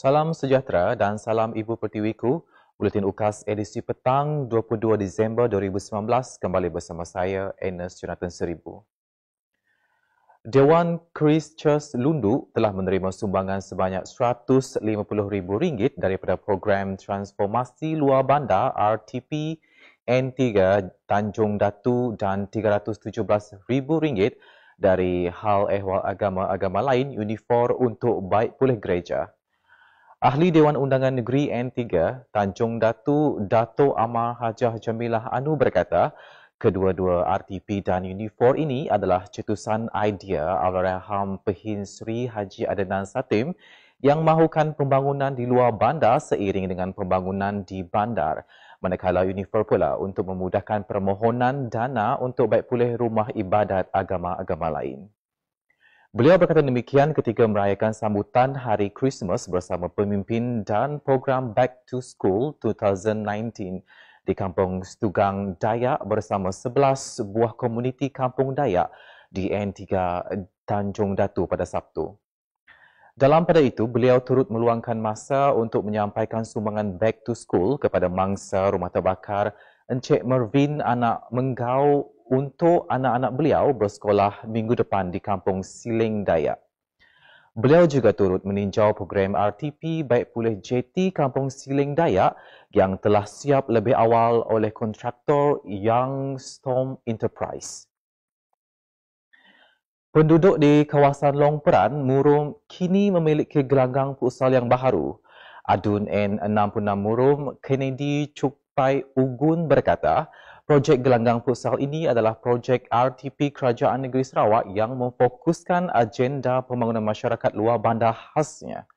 Salam sejahtera dan salam Ibu Pertiwiku. Buletin UKAS edisi petang 22 Disember 2019 kembali bersama saya, Enes Jonathan Seribu. Dewan Chris Church Lundu telah menerima sumbangan sebanyak RM150,000 daripada program transformasi luar bandar RTP N3 Tanjung Datu dan RM317,000 dari Hal Ehwal Agama-Agama Lain Unifor untuk Baik Pulih Gereja. Ahli Dewan Undangan Negeri N3, Tanjung Datu, Dato Amar Hajah Jamilah Anu berkata, kedua-dua RTP dan Unifor ini adalah cetusan idea al Alraham Pehin Sri Haji Adnan Satim yang mahukan pembangunan di luar bandar seiring dengan pembangunan di bandar. Manakala Unifor pula untuk memudahkan permohonan dana untuk baik pulih rumah ibadat agama-agama lain. Beliau berkata demikian ketika merayakan sambutan Hari Christmas bersama pemimpin dan program Back to School 2019 di Kampung Stugang Dayak bersama 11 buah komuniti Kampung Dayak di N3 Tanjung Datu pada Sabtu. Dalam pada itu, beliau turut meluangkan masa untuk menyampaikan sumbangan Back to School kepada mangsa rumah terbakar Encik Mervin anak menggau untuk anak-anak beliau bersekolah minggu depan di kampung Siling Dayak. Beliau juga turut meninjau program RTP Baik Pulih JT Kampung Siling Dayak yang telah siap lebih awal oleh kontraktor Young Storm Enterprise. Penduduk di kawasan Long Peran, Murum kini memiliki gelanggang futsal yang baharu. Adun N66 Murum, Kennedy Chuk Pai Ugun berkata, projek gelanggang futsal ini adalah projek RTP Kerajaan Negeri Sarawak yang memfokuskan agenda pembangunan masyarakat luar bandar khasnya.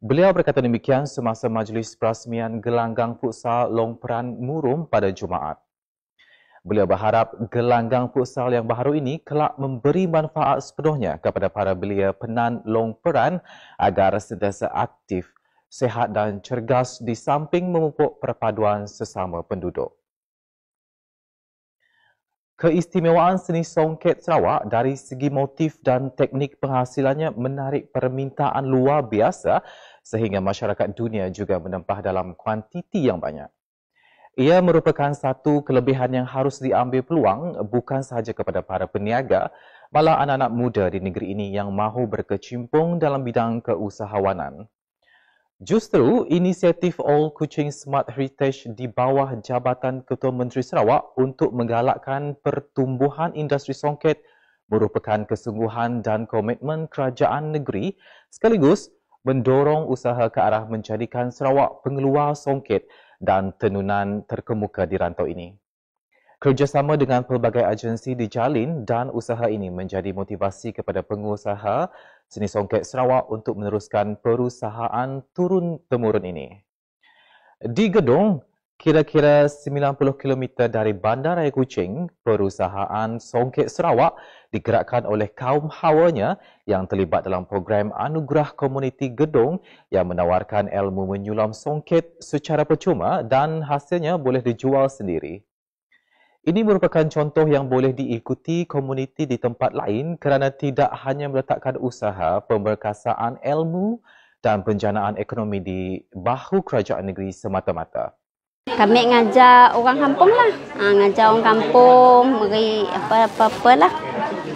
Beliau berkata demikian semasa majlis perasmian gelanggang futsal Long Peran Murum pada Jumaat. Beliau berharap gelanggang futsal yang baru ini kelak memberi manfaat sepenuhnya kepada para belia penan Long Peran agar sentiasa aktif sehat dan cergas di samping memupuk perpaduan sesama penduduk. Keistimewaan seni songket Sarawak dari segi motif dan teknik penghasilannya menarik permintaan luar biasa sehingga masyarakat dunia juga menempah dalam kuantiti yang banyak. Ia merupakan satu kelebihan yang harus diambil peluang bukan sahaja kepada para peniaga, malah anak-anak muda di negeri ini yang mahu berkecimpung dalam bidang keusahawanan. Justru inisiatif All Kuching Smart Heritage di bawah Jabatan Ketua Menteri Sarawak untuk menggalakkan pertumbuhan industri songket merupakan kesungguhan dan komitmen kerajaan negeri sekaligus mendorong usaha ke arah menjadikan Sarawak pengeluar songket dan tenunan terkemuka di rantau ini. Kerjasama dengan pelbagai agensi dijalin dan usaha ini menjadi motivasi kepada pengusaha seni songket Sarawak untuk meneruskan perusahaan turun temurun ini. Di Gedong, kira-kira 90 km dari Bandar Raya Kuching, perusahaan Songket Sarawak digerakkan oleh kaum hawanya yang terlibat dalam program Anugerah Komuniti Gedong yang menawarkan ilmu menyulam songket secara percuma dan hasilnya boleh dijual sendiri. Ini merupakan contoh yang boleh diikuti komuniti di tempat lain kerana tidak hanya meletakkan usaha pemberkasaan ilmu dan penjanaan ekonomi di bahu kerajaan negeri semata-mata. Kami ngajar orang kampung lah. Ha, ngajak orang kampung, beri apa-apa lah.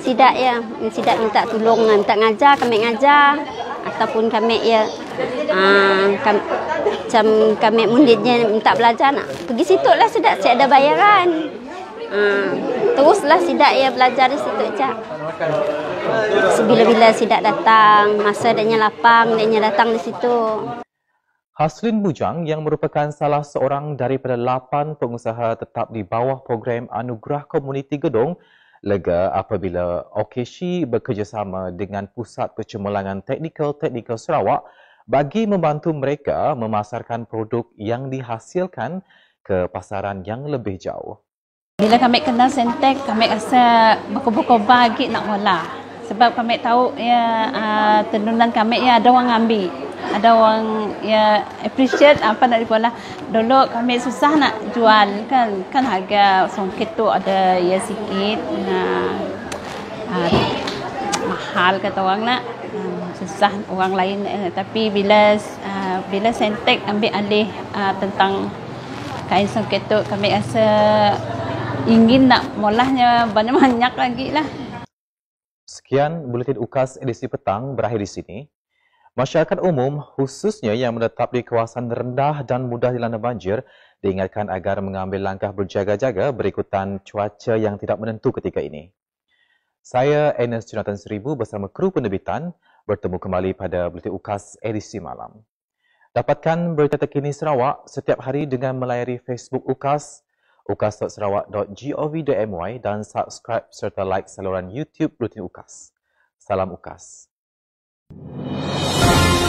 Sidak ya, sidak minta tolong, minta ngajar, kami ngajar. Ataupun kami ya, ha, kami, macam kami munditnya minta belajar nak pergi situ lah sedap, saya ada bayaran teruslah sidak ya belajar di situ cak. Sebila-bila sidak datang, masa adanya lapang, adanya datang di situ. Haslin Bujang yang merupakan salah seorang daripada lapan pengusaha tetap di bawah program Anugerah Komuniti Gedong lega apabila Okeshi bekerjasama dengan Pusat Kecemerlangan Teknikal Teknikal Sarawak bagi membantu mereka memasarkan produk yang dihasilkan ke pasaran yang lebih jauh. Bila kami kenal Sentek, kami rasa buku-buku bagi nak mula. Sebab kami tahu ya uh, ah, tenunan kami ya ada orang ambil. Ada orang ya appreciate apa nak dibuat Dulu kami susah nak jual kan. Kan harga songket tu ada ya sikit. Nah, uh, uh, mahal kata orang nak. Uh, susah orang lain. Uh, tapi bila uh, bila Sentek ambil alih uh, tentang kain songket tu, kami rasa ingin nak molahnya banyak-banyak lagi lah. Sekian buletin UKAS edisi petang berakhir di sini. Masyarakat umum khususnya yang menetap di kawasan rendah dan mudah dilanda banjir diingatkan agar mengambil langkah berjaga-jaga berikutan cuaca yang tidak menentu ketika ini. Saya Enes Jonathan Seribu bersama kru penerbitan bertemu kembali pada Buletin UKAS edisi malam. Dapatkan berita terkini Sarawak setiap hari dengan melayari Facebook UKAS ukas.sarawak.gov.my dan subscribe serta like saluran YouTube Rutin Ukas. Salam Ukas. Thank you.